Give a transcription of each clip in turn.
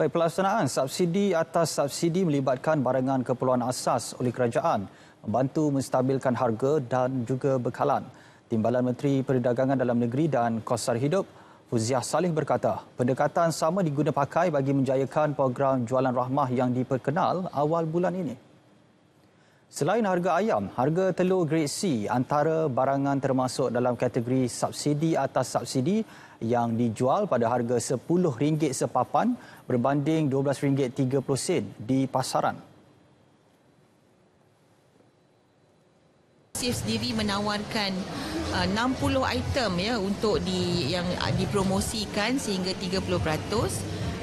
Baik, pelaksanaan subsidi atas subsidi melibatkan barangan keperluan asas oleh kerajaan membantu menstabilkan harga dan juga bekalan. Timbalan Menteri Perdagangan Dalam Negeri dan Kosar Hidup, Fuziah Salih berkata, pendekatan sama digunapakai bagi menjayakan program jualan rahmah yang diperkenal awal bulan ini. Selain harga ayam, harga telur grade C antara barangan termasuk dalam kategori subsidi atas subsidi yang dijual pada harga RM10 sepapan berbanding RM12.30 di pasaran. Sif sendiri menawarkan 60 uh, item ya untuk di yang uh, dipromosikan sehingga 30%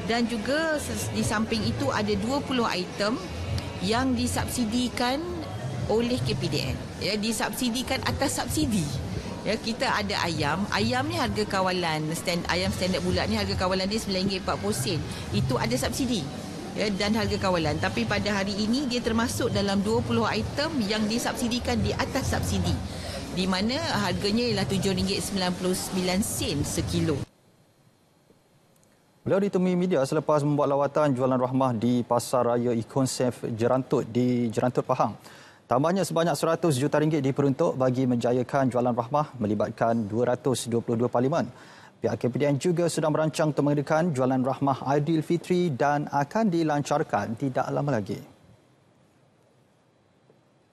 dan juga di samping itu ada 20 item yang disubsidikan oleh KPDN. Ya, disubsidikan atas subsidi. Ya, kita ada ayam. Ayam ni harga kawalan. Stand, ayam standar bulat ni harga kawalan dia RM9.40. Itu ada subsidi ya, dan harga kawalan. Tapi pada hari ini dia termasuk dalam 20 item yang disubsidikan di atas subsidi. Di mana harganya ialah RM7.99 sekilo. Beliau ditemui media selepas membuat lawatan jualan rahmah di Pasar Raya Ikon Jerantut di Jerantut Pahang. Tambahnya sebanyak 100 juta ringgit diperuntuk bagi menjayakan jualan rahmah melibatkan 222 parlimen. Pihak KPDN juga sedang merancang untuk mengadakan jualan rahmah Aidilfitri dan akan dilancarkan tidak lama lagi.